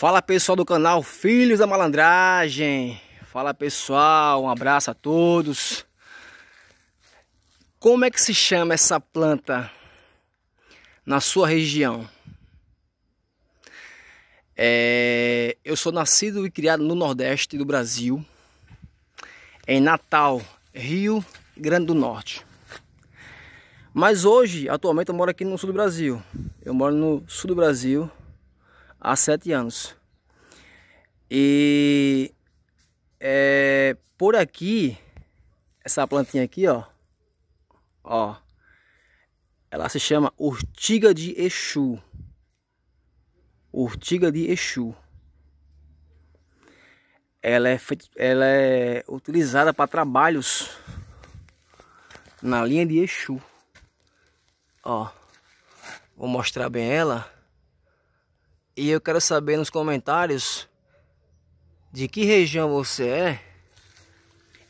Fala pessoal do canal Filhos da Malandragem. Fala pessoal, um abraço a todos. Como é que se chama essa planta na sua região? É, eu sou nascido e criado no Nordeste do Brasil, em Natal, Rio Grande do Norte. Mas hoje, atualmente, eu moro aqui no sul do Brasil. Eu moro no sul do Brasil, há sete anos. E é, por aqui, essa plantinha aqui, ó, ó, ela se chama urtiga de Exu. Urtiga de Exu. Ela é, ela é utilizada para trabalhos na linha de Exu. Ó, vou mostrar bem ela. E eu quero saber nos comentários de que região você é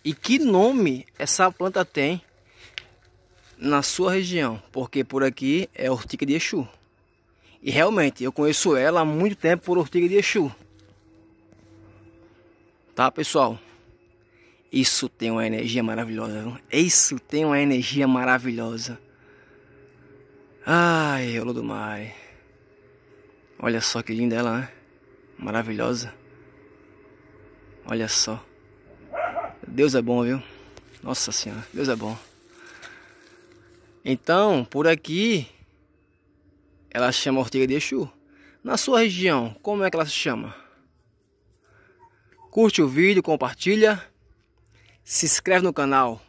e que nome essa planta tem na sua região, porque por aqui é Ortiga de Exu. E realmente, eu conheço ela há muito tempo por urtiga de Exu. Tá, pessoal? Isso tem uma energia maravilhosa, viu? Isso tem uma energia maravilhosa. Ai, Olodumare. Olha só que linda ela, né? Maravilhosa. Olha só. Deus é bom, viu? Nossa Senhora, Deus é bom. Então, por aqui, ela chama Ortiga de Exu. Na sua região, como é que ela se chama? Curte o vídeo, compartilha, se inscreve no canal.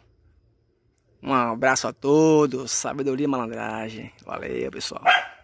Um abraço a todos, sabedoria e malandragem. Valeu, pessoal.